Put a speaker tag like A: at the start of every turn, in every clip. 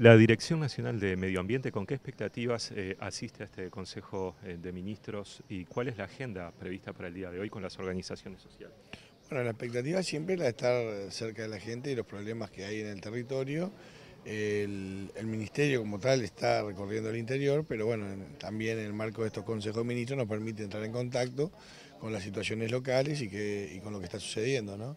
A: La Dirección Nacional de Medio Ambiente, ¿con qué expectativas eh, asiste a este Consejo eh, de Ministros y cuál es la agenda prevista para el día de hoy con las organizaciones sociales?
B: Bueno, la expectativa siempre es la de estar cerca de la gente y los problemas que hay en el territorio. El, Ministerio como tal está recorriendo el interior, pero bueno, también en el marco de estos consejos de ministros nos permite entrar en contacto con las situaciones locales y, que, con lo que está sucediendo.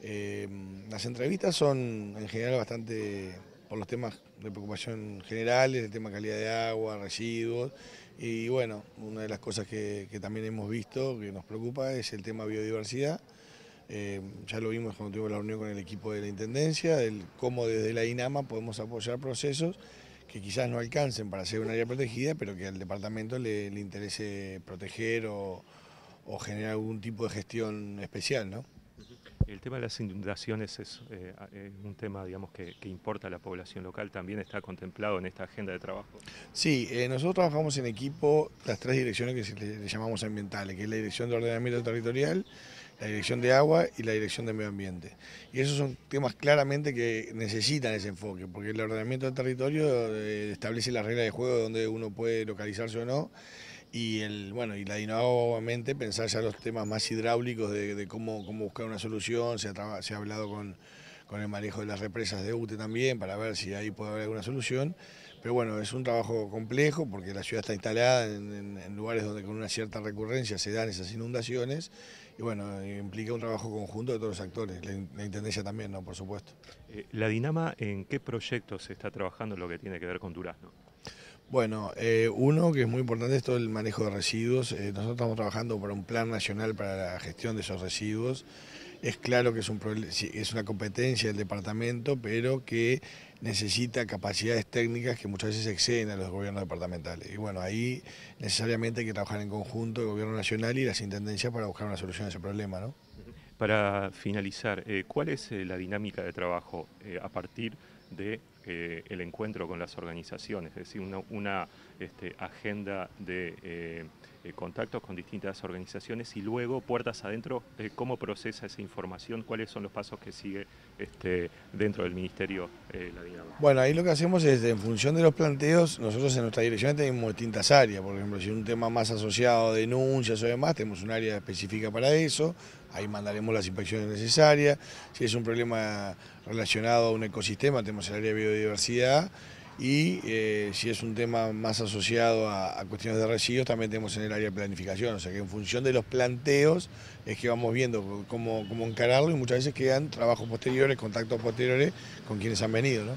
B: Eh, las entrevistas son en general bastante por los temas de preocupación generales, el tema calidad de agua, residuos, y bueno, una de las cosas que, también hemos visto que nos preocupa es el tema biodiversidad. Eh, ya lo vimos cuando tuvimos la reunión con el equipo de la Intendencia, del cómo desde la INAMA podemos apoyar procesos que quizás no alcancen para ser un área protegida, pero que al departamento le, interese proteger o, o generar algún tipo de gestión especial, ¿no?
A: El tema de las inundaciones es, eh, un tema digamos, que, importa a la población local, también está contemplado en esta agenda de trabajo.
B: Sí, eh, nosotros trabajamos en equipo las tres direcciones que le llamamos ambientales, que es la Dirección de Ordenamiento Territorial, la Dirección de Agua y la Dirección de Medio Ambiente. Y esos son temas claramente que necesitan ese enfoque, porque el ordenamiento del territorio eh, establece las reglas de juego donde uno puede localizarse o no y el bueno y la Dinago obviamente pensar ya los temas más hidráulicos de, cómo, cómo buscar una solución, se ha, se ha hablado con, con el manejo de las represas de UTE también, para ver si ahí puede haber alguna solución. Pero bueno, es un trabajo complejo porque la ciudad está instalada en, lugares donde con una cierta recurrencia se dan esas inundaciones y bueno, implica un trabajo conjunto de todos los actores, la, Intendencia también, ¿no? Por supuesto. Eh,
A: ¿La Dinama en qué proyectos se está trabajando lo que tiene que ver con Durazno?
B: Bueno, eh, uno que es muy importante es todo el manejo de residuos. Eh, nosotros estamos trabajando para un plan nacional para la gestión de esos residuos. Es claro que es, un, es una competencia del departamento, pero que necesita capacidades técnicas que muchas veces exceden a los gobiernos departamentales. Y bueno, ahí necesariamente hay que trabajar en conjunto el gobierno nacional y las intendencias para buscar una solución a ese problema. ¿no?
A: Para finalizar, eh, ¿cuál es eh, la dinámica de trabajo eh, a partir de encuentro con las organizaciones, es decir, una, este, agenda de eh, contactos con distintas organizaciones y luego puertas adentro, eh, cómo procesa esa información, cuáles son los pasos que sigue este, dentro del Ministerio eh,
B: Bueno, ahí lo que hacemos es, en función de los planteos, nosotros en nuestra dirección tenemos distintas áreas, por ejemplo, si es un tema más asociado a denuncias o demás, tenemos un área específica para eso, ahí mandaremos las inspecciones necesarias, si es un problema relacionado a un ecosistema, tenemos el área de biodiversidad, y eh, si es un tema más asociado a, cuestiones de residuos, también tenemos en el área de planificación, o sea que en función de los planteos es que vamos viendo cómo, encararlo y muchas veces quedan trabajos posteriores, contactos posteriores con quienes han venido.